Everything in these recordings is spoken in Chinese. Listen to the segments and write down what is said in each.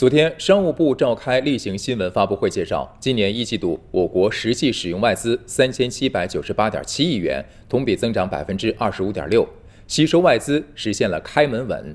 昨天，商务部召开例行新闻发布会，介绍今年一季度我国实际使用外资三千七百九十八点七亿元，同比增长百分之二十五点六，吸收外资实现了开门稳。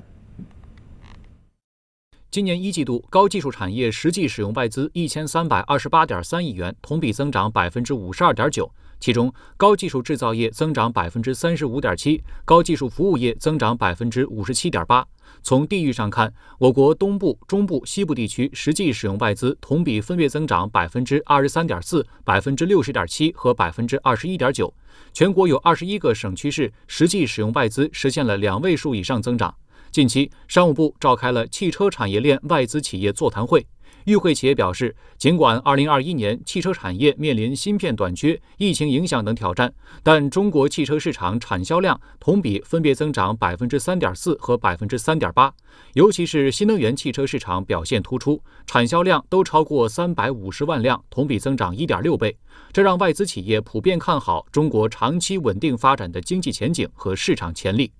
今年一季度，高技术产业实际使用外资一千三百二十八点三亿元，同比增长百分之五十二点九。其中，高技术制造业增长百分之三十五点七，高技术服务业增长百分之五十七点八。从地域上看，我国东部、中部、西部地区实际使用外资同比分别增长百分之二十三点四、百分之六十点七和百分之二十一点九。全国有二十一个省区市实际使用外资实现了两位数以上增长。近期，商务部召开了汽车产业链外资企业座谈会。与会企业表示，尽管2021年汽车产业面临芯片短缺、疫情影响等挑战，但中国汽车市场产销量同比分别增长3.4%和3.8%，尤其是新能源汽车市场表现突出，产销量都超过350万辆，同比增长1.6倍。这让外资企业普遍看好中国长期稳定发展的经济前景和市场潜力。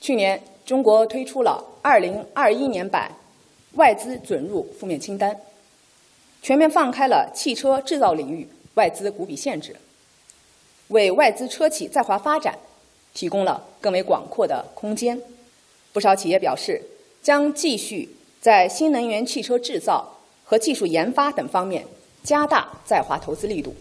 去年，中国推出了《二零二一年版外资准入负面清单》，全面放开了汽车制造领域外资股比限制，为外资车企在华发展提供了更为广阔的空间。不少企业表示，将继续在新能源汽车制造和技术研发等方面加大在华投资力度。